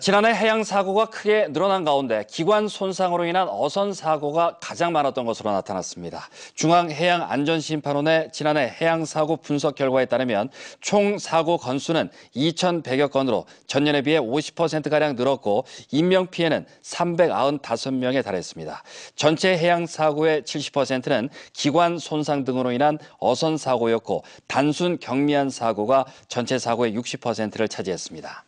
지난해 해양 사고가 크게 늘어난 가운데 기관 손상으로 인한 어선 사고가 가장 많았던 것으로 나타났습니다. 중앙해양안전심판원의 지난해 해양 사고 분석 결과에 따르면 총 사고 건수는 2,100여 건으로 전년에 비해 50%가량 늘었고 인명피해는 395명에 달했습니다. 전체 해양 사고의 70%는 기관 손상 등으로 인한 어선 사고였고 단순 경미한 사고가 전체 사고의 60%를 차지했습니다.